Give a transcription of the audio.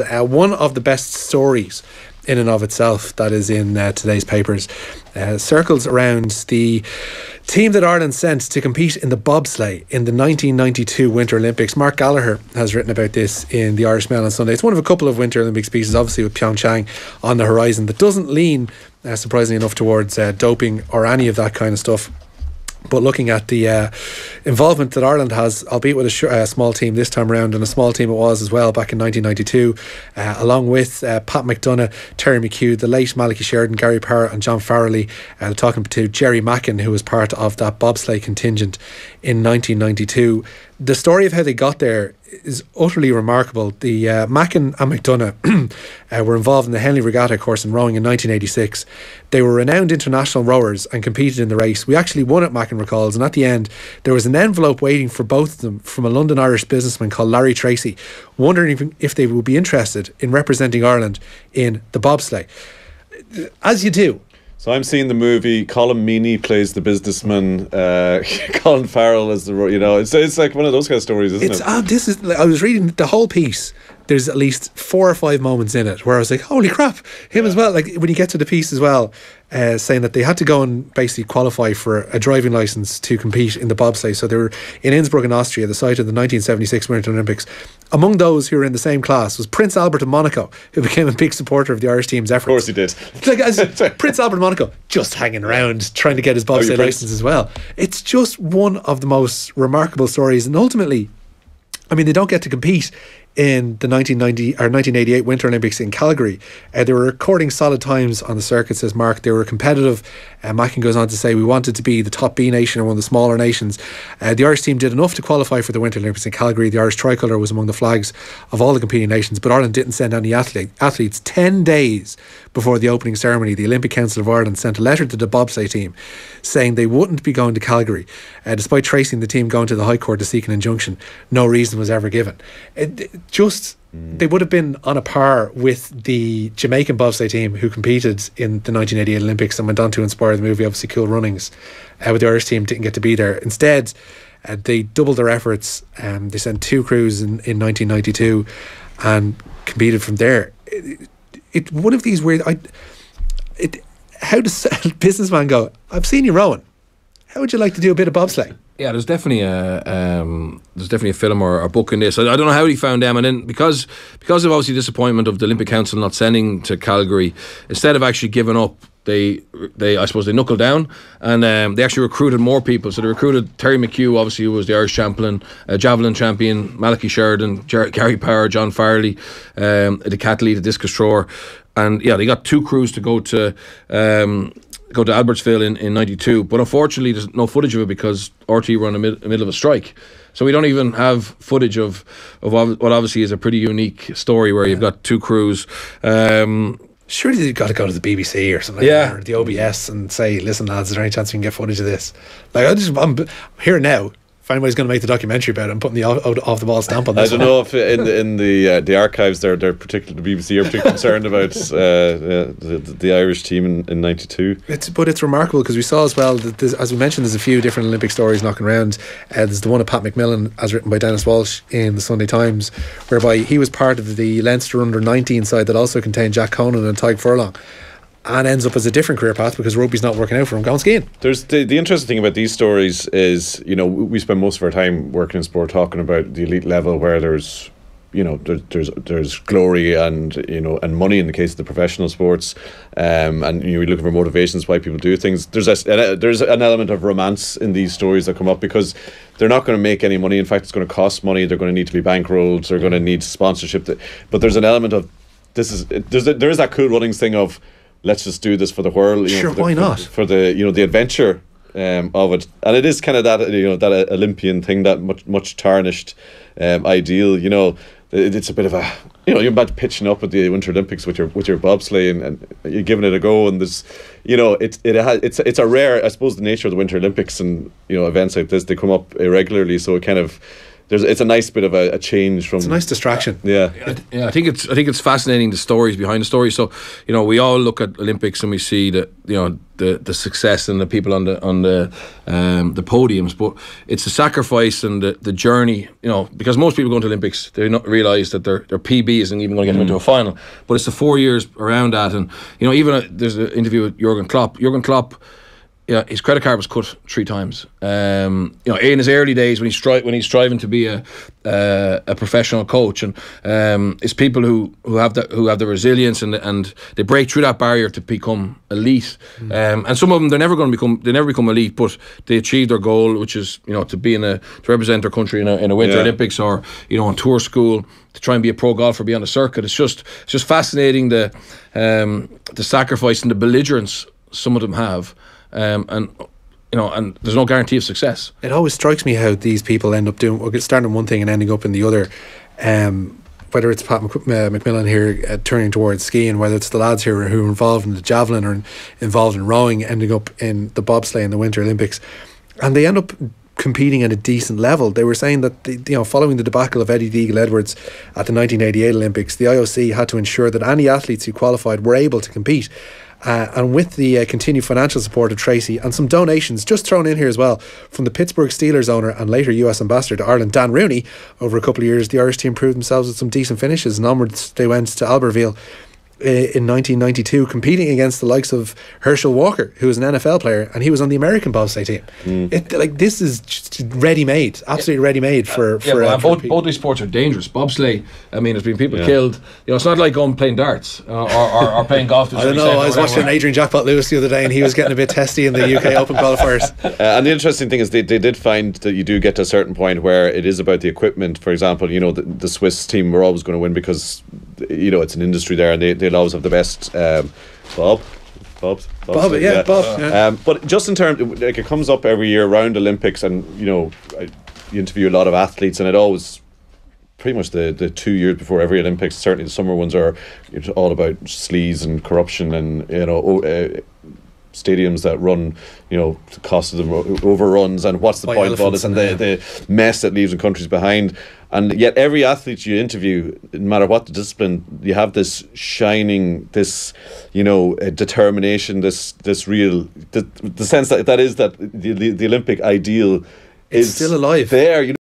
uh, one of the best stories in and of itself that is in uh, today's papers uh, circles around the team that Ireland sent to compete in the bobsleigh in the 1992 Winter Olympics. Mark Gallagher has written about this in the Irish Mail on Sunday. It's one of a couple of Winter Olympics pieces, obviously with Pyeongchang on the horizon, that doesn't lean, uh, surprisingly enough, towards uh, doping or any of that kind of stuff. But looking at the uh, involvement that Ireland has, albeit with a sh- uh, small team this time around, and a small team it was as well back in 1992, uh, along with uh, Pat McDonough, Terry McHugh, the late Malachy Sheridan, Gary Parr, and John Farrelly, uh, talking to Jerry Mackin, who was part of that bobsleigh contingent in 1992 the story of how they got there is utterly remarkable. The uh, Mackin and McDonough uh, were involved in the Henley Regatta course in rowing in 1986. They were renowned international rowers and competed in the race. We actually won at Mackin Recalls, and at the end, there was an envelope waiting for both of them from a London Irish businessman called Larry Tracy, wondering if they would be interested in representing Ireland in the bobsleigh. As you do, so I'm seeing the movie. Colin Meaney plays the businessman. Uh, Colin Farrell is the you know. It's, it's like one of those kind of stories, isn't it's, it? Ah, this is. I was reading the whole piece, there's at least four or five moments in it where I was like, holy crap, him yeah. as well. Like when you get to the piece as well, uh, saying that they had to go and basically qualify for a driving license to compete in the bobsleigh. So they were in Innsbruck in Austria, the site of the 1976 Winter Olympics. Among those who were in the same class was Prince Albert of Monaco, who became a big supporter of the Irish team's efforts. Of course he did. like, as, Prince Albert of Monaco just hanging around trying to get his oh, bobsleigh oh, license as well. It's just one of the most remarkable stories. And ultimately, I mean, they don't get to compete in the 1990 or 1988 Winter Olympics in Calgary. Uh, they were recording solid times on the circuit, says Mark. They were competitive. Uh, Mackin goes on to say, We wanted to be the top B nation or one of the smaller nations. Uh, the Irish team did enough to qualify for the Winter Olympics in Calgary. The Irish tricolour was among the flags of all the competing nations, but Ireland didn't send any athlete, athletes. 10 days before the opening ceremony, the Olympic Council of Ireland sent a letter to the bobsleigh team saying they wouldn't be going to Calgary, uh, despite tracing the team going to the High Court to seek an injunction. No reason was ever given. It, uh, it just mm. they would have been on a par with the Jamaican bobsleigh team who competed in the 1988 Olympics and went on to inspire the movie, obviously, Cool Runnings. Uh, but the Irish team didn't get to be there. Instead, uh, they doubled their efforts. Um, they sent two crews in, in 1992 and competed from there. It, uh, it one of these weird. I, it, how does a businessman go? I've seen you rowing. How would you like to do a bit of bobsleigh? yeah, there's definitely a um, there's definitely a film or, a book in this. I, I, don't know how he found them, and then because because of obviously disappointment of the Olympic Council not sending to Calgary, instead of actually giving up, they they I suppose they knuckled down and um, they actually recruited more people. So they recruited Terry McHugh, obviously who was the Irish champion, javelin champion, Malachi Sheridan, Jer- Gary Power, John Farley, um, the cat the discus thrower, and yeah, they got two crews to go to um, go to Albertsville in, in 92. But unfortunately, there's no footage of it because RT were in the mid, middle of a strike. So we don't even have footage of, of what obviously is a pretty unique story where yeah. you've got two crews. Um, Surely they've got to go to the BBC or something, yeah. or the OBS, and say, "Listen, lads, is there any chance we can get footage of this?" Like I just, I'm here now if anybody's going to make the documentary about it, I'm putting the off, off the ball stamp on that. I don't know if in in the uh, the archives they're they're particularly the BBC are particularly concerned about uh, uh the, the Irish team in, in '92. It's but it's remarkable because we saw as well that as we mentioned, there's a few different Olympic stories knocking around. Uh, there's the one of Pat McMillan, as written by Dennis Walsh in the Sunday Times, whereby he was part of the Leinster under 19 side that also contained Jack Conan and Tyke Furlong and ends up as a different career path because rugby's not working out for him, going skiing. There's the, the interesting thing about these stories is, you know, we spend most of our time working in sport talking about the elite level where there's you know there, there's there's glory and you know and money in the case of the professional sports um and you know, are looking for motivations why people do things there's a, uh, there's an element of romance in these stories that come up because they're not going to make any money in fact it's going to cost money they're going to need to be bankrolled they're going to need sponsorship but there's an element of this is there's a, there's that cool runnings thing of let's just do this for the world. You sure, know, why the, not? For the you know the adventure um, of it, and it is kind of that you know that uh, Olympian thing, that much much tarnished um, ideal. You know, it, it's a bit of a you know you're about pitching up at the Winter Olympics with your with your bobsleigh and, and you're giving it a go, and there's you know it it has, it's it's a rare I suppose the nature of the Winter Olympics and you know events like this they come up irregularly, so it kind of there's it's a nice bit of a, a change from. It's a nice distraction. Yeah. yeah, yeah. I think it's I think it's fascinating the stories behind the story. So you know we all look at Olympics and we see that you know the the success and the people on the on the um, the podiums, but it's the sacrifice and the, the journey. You know because most people going to Olympics they not realize that their their PB isn't even going to get them into a mm-hmm. final, but it's the four years around that, and you know even a, there's an interview with Jurgen Klopp. Jurgen Klopp yeah, his credit card was cut three times. Um, you know, in his early days when he's stri- when he's striving to be a uh, a professional coach, and um, it's people who, who have the who have the resilience and and they break through that barrier to become elite. Mm. Um, and some of them they're never going to become they never become elite, but they achieve their goal, which is you know to be in a to represent their country in a, in a Winter yeah. Olympics or you know on tour school to try and be a pro golfer, be on the circuit. It's just it's just fascinating the um, the sacrifice and the belligerence some of them have um, and you know, and there's no guarantee of success. It always strikes me how these people end up doing, or starting one thing and ending up in the other. Um, whether it's Pat McMillan uh, here uh, turning towards skiing, whether it's the lads here who are involved in the javelin or in, involved in rowing, ending up in the bobsleigh in the Winter Olympics, and they end up competing at a decent level. They were saying that the, you know following the debacle of Eddie Deagle Edwards at the 1988 Olympics, the IOC had to ensure that any athletes who qualified were able to compete. Uh, and with the uh, continued financial support of Tracy and some donations just thrown in here as well from the Pittsburgh Steelers owner and later US ambassador to Ireland, Dan Rooney, over a couple of years, the Irish team proved themselves with some decent finishes and onwards they went to Albertville uh, in 1992 competing against the likes of Herschel Walker, who was an NFL player, and he was on the American bobsleigh team. Mm. It, like this is ready made, absolutely yeah. ready made for. Uh, yeah, for well, uh, both, both, these sports are dangerous. Bobsleigh, I mean, there's been people yeah. killed. You know, it's not like going playing darts uh, or, or, or, playing golf. I don't know. I was watching Adrian Jackpot Lewis the other day, and he was getting a bit testy in the UK Open qualifiers. Uh, and the interesting thing is, they, they did find that you do get to a certain point where it is about the equipment. For example, you know, the, the Swiss team were always going to win because you know, it's an industry there, and they they'll always have the best. Um, Bob, Bob's, Bob's Bob, yeah, yeah. Bob. Yeah. Um, but just in terms, like it comes up every year around Olympics, and you know, I interview a lot of athletes, and it always pretty much the, the two years before every Olympics, certainly the summer ones are it's all about sleaze and corruption and you know oh, uh, stadiums that run, you know, the cost of the overruns and what's the By point of all this and the, the mess that leaves the countries behind. And yet, every athlete you interview, no matter what the discipline, you have this shining, this you know, determination, this this real, the, the sense that that is that the the Olympic ideal it's is still alive there. You